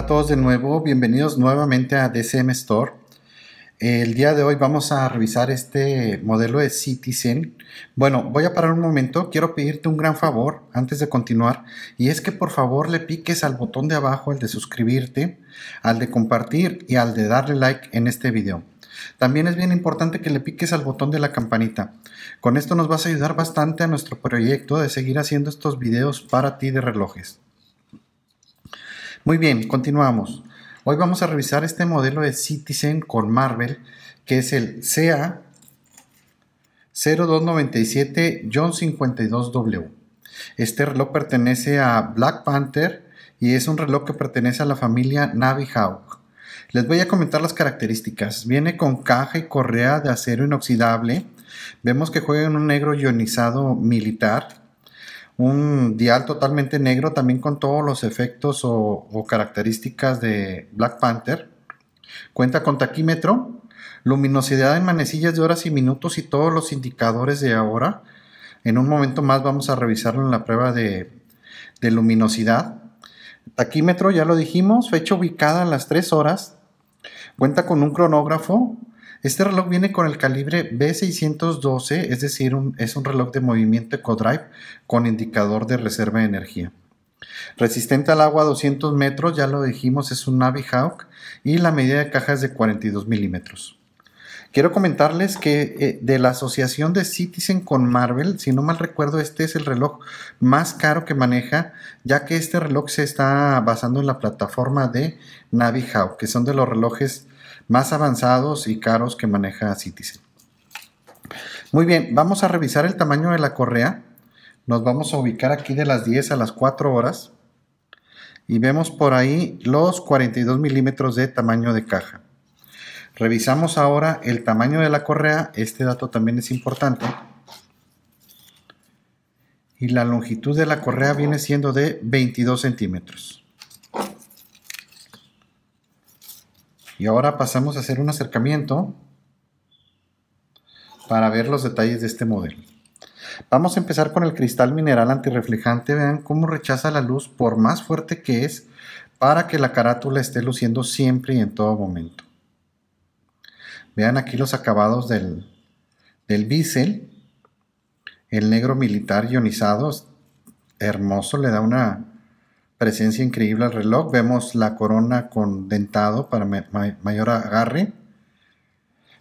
Hola a todos de nuevo, bienvenidos nuevamente a DCM Store. El día de hoy vamos a revisar este modelo de Citizen. Bueno, voy a parar un momento, quiero pedirte un gran favor antes de continuar y es que por favor le piques al botón de abajo, el de suscribirte, al de compartir y al de darle like en este video. También es bien importante que le piques al botón de la campanita. Con esto nos vas a ayudar bastante a nuestro proyecto de seguir haciendo estos videos para ti de relojes. Muy bien, continuamos. Hoy vamos a revisar este modelo de Citizen con Marvel, que es el CA 0297 John 52W. Este reloj pertenece a Black Panther y es un reloj que pertenece a la familia navi Hawk. Les voy a comentar las características. Viene con caja y correa de acero inoxidable. Vemos que juega en un negro ionizado militar un dial totalmente negro también con todos los efectos o, características de Black Panther. Cuenta con taquímetro, luminosidad en manecillas de horas y minutos y todos los indicadores de ahora. En un momento más vamos a revisarlo en la prueba de, de luminosidad. Taquímetro, ya lo dijimos, fecha ubicada a las 3 horas. Cuenta con un cronógrafo este reloj viene con el calibre B612, es decir, es un reloj de movimiento EcoDrive con indicador de reserva de energía. Resistente al agua 200 metros, ya lo dijimos, es un Navi Hawk y la medida de caja es de 42 milímetros. Quiero comentarles que eh, de la asociación de Citizen con Marvel, si no mal recuerdo, este es el reloj más caro que maneja, ya que este reloj se está basando en la plataforma de NaviHow, que son de los relojes más avanzados y caros que maneja Citizen. Muy bien, vamos a revisar el tamaño de la correa. Nos vamos a ubicar aquí de las 10 a las 4 horas. Y vemos por ahí los 42 milímetros de tamaño de caja. Revisamos ahora el tamaño de la correa, este dato también es importante. Y la longitud de la correa viene siendo de 22 centímetros. Y ahora pasamos a hacer un acercamiento para ver los detalles de este modelo. Vamos a empezar con el cristal mineral antirreflejante. Vean cómo rechaza la luz por más fuerte que es para que la carátula esté luciendo siempre y en todo momento. Vean aquí los acabados del, del bisel. El negro militar ionizado, hermoso, le da una presencia increíble al reloj. Vemos la corona con dentado para mayor agarre.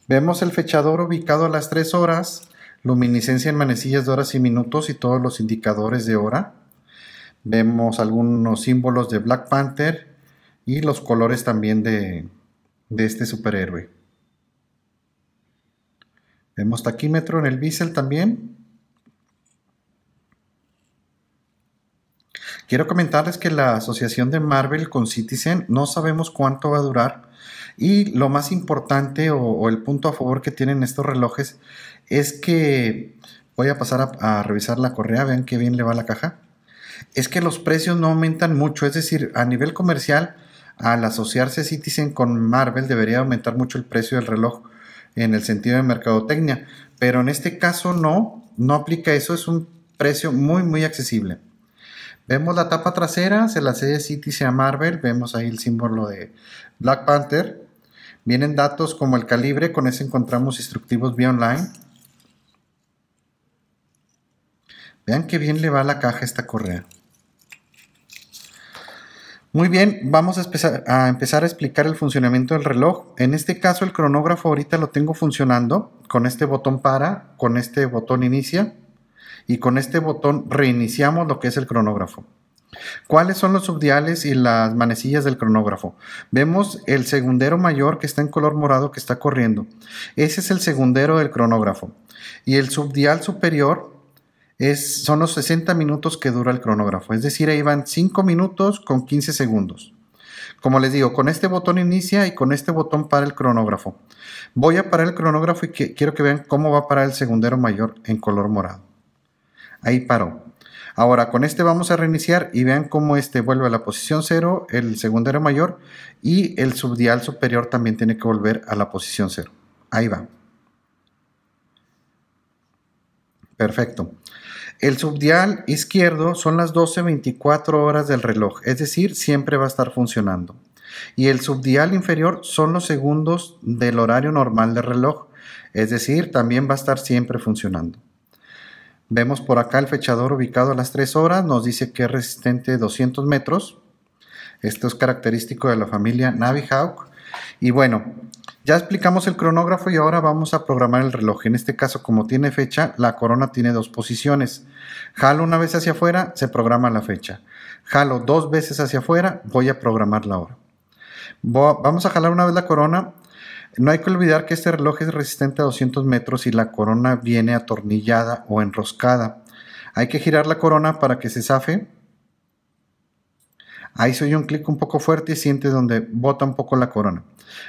Vemos el fechador ubicado a las 3 horas, luminiscencia en manecillas de horas y minutos y todos los indicadores de hora. Vemos algunos símbolos de Black Panther y los colores también de este superhéroe. Vemos taquímetro en el bisel también. Quiero comentarles que la asociación de Marvel con Citizen no sabemos cuánto va a durar y lo más importante o, el punto a favor que tienen estos relojes es que voy a pasar a, a revisar la correa, vean qué bien le va la caja. Es que los precios no aumentan mucho, es decir, a nivel comercial al asociarse Citizen con Marvel debería aumentar mucho el precio del reloj en el sentido de mercadotecnia, pero en este caso no, no aplica eso, es un precio muy, muy accesible. Vemos la tapa trasera, se la sede City a Marvel, vemos ahí el símbolo de Black Panther. Vienen datos como el calibre, con ese encontramos instructivos vía online. Vean qué bien le va la caja esta correa. Muy bien, vamos a empezar, a empezar, a explicar el funcionamiento del reloj. En este caso el cronógrafo ahorita lo tengo funcionando con este botón para, con este botón inicia y con este botón reiniciamos lo que es el cronógrafo. ¿Cuáles son los subdiales y las manecillas del cronógrafo? Vemos el segundero mayor que está en color morado que está corriendo. Ese es el segundero del cronógrafo. Y el subdial superior es, son los 60 minutos que dura el cronógrafo. Es decir, ahí van 5 minutos con 15 segundos. Como les digo, con este botón inicia y con este botón para el cronógrafo. Voy a parar el cronógrafo y quiero que vean cómo va a parar el segundero mayor en color morado. Ahí paró. Ahora con este vamos a reiniciar y vean cómo este vuelve a la posición 0, el segundero mayor y el subdial superior también tiene que volver a la posición 0. Ahí va. Perfecto. El subdial izquierdo son las 12.24 horas del reloj, es decir, siempre va a estar funcionando. Y el subdial inferior son los segundos del horario normal del reloj, es decir, también va a estar siempre funcionando. Vemos por acá el fechador ubicado a las 3 horas, nos dice que es resistente 200 metros. Esto es característico de la familia Navi Hawk. Y bueno, ya explicamos el cronógrafo y ahora vamos a programar el reloj. En este caso, como tiene fecha, la corona tiene dos posiciones. Jalo una vez hacia afuera, se programa la fecha. Jalo dos veces hacia afuera, voy a programar la hora. Vamos a jalar una vez la corona. No hay que olvidar que este reloj es resistente a 200 metros y la corona viene atornillada o enroscada. Hay que girar la corona para que se zafe Ahí se oye un clic un poco fuerte y siente donde bota un poco la corona.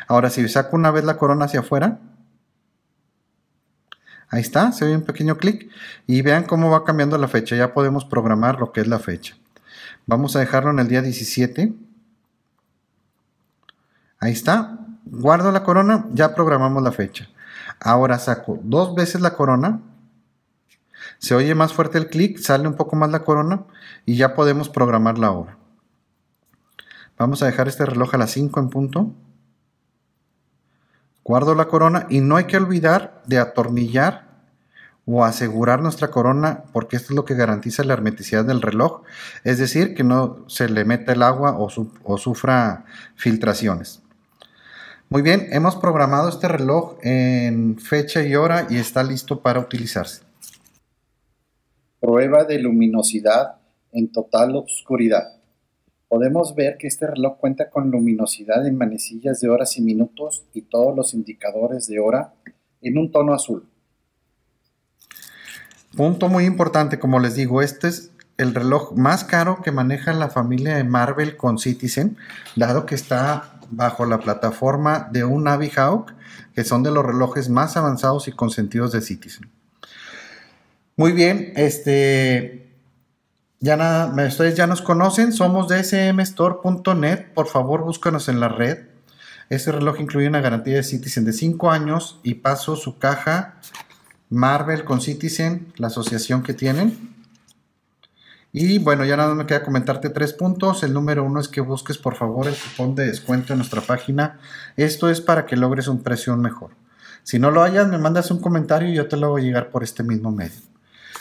Ahora, si saco una vez la corona hacia afuera, ahí está, se oye un pequeño clic y vean cómo va cambiando la fecha. Ya podemos programar lo que es la fecha. Vamos a dejarlo en el día 17. Ahí está, guardo la corona, ya programamos la fecha. Ahora saco dos veces la corona, se oye más fuerte el clic, sale un poco más la corona y ya podemos programar la hora. Vamos a dejar este reloj a las 5 en punto. Guardo la corona y no hay que olvidar de atornillar o asegurar nuestra corona porque esto es lo que garantiza la hermeticidad del reloj, es decir, que no se le meta el agua o, o sufra filtraciones. Muy bien, hemos programado este reloj en fecha y hora y está listo para utilizarse. Prueba de luminosidad en total oscuridad podemos ver que este reloj cuenta con luminosidad en manecillas de horas y minutos y todos los indicadores de hora en un tono azul. Punto muy importante, como les digo, este es el reloj más caro que maneja la familia de Marvel con Citizen, dado que está bajo la plataforma de un Navihawk, que son de los relojes más avanzados y consentidos de Citizen. Muy bien, este ya nada, ustedes ya nos conocen, somos de smstore.net, por favor búscanos en la red. Ese reloj incluye una garantía de Citizen de 5 años y paso su caja Marvel con Citizen, la asociación que tienen. Y bueno, ya nada me queda comentarte tres puntos. El número uno es que busques por favor el cupón de descuento en nuestra página. Esto es para que logres un precio mejor. Si no lo hayas, me mandas un comentario y yo te lo voy a llegar por este mismo medio.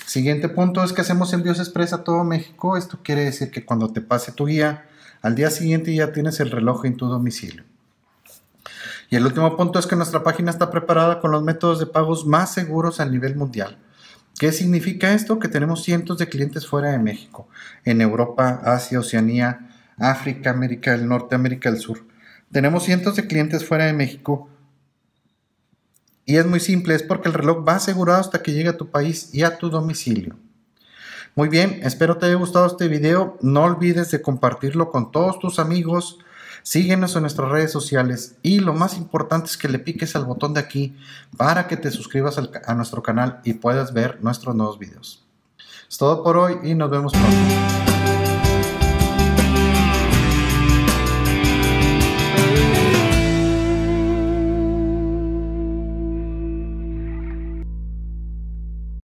Siguiente punto es que hacemos envíos express a todo México. Esto quiere decir que cuando te pase tu guía, al día siguiente ya tienes el reloj en tu domicilio. Y el último punto es que nuestra página está preparada con los métodos de pagos más seguros a nivel mundial. ¿Qué significa esto? Que tenemos cientos de clientes fuera de México, en Europa, Asia, Oceanía, África, América del Norte, América del Sur. Tenemos cientos de clientes fuera de México y es muy simple, es porque el reloj va asegurado hasta que llegue a tu país y a tu domicilio. Muy bien, espero te haya gustado este video. No olvides de compartirlo con todos tus amigos. Síguenos en nuestras redes sociales y lo más importante es que le piques al botón de aquí para que te suscribas a nuestro canal y puedas ver nuestros nuevos videos. Es todo por hoy y nos vemos pronto.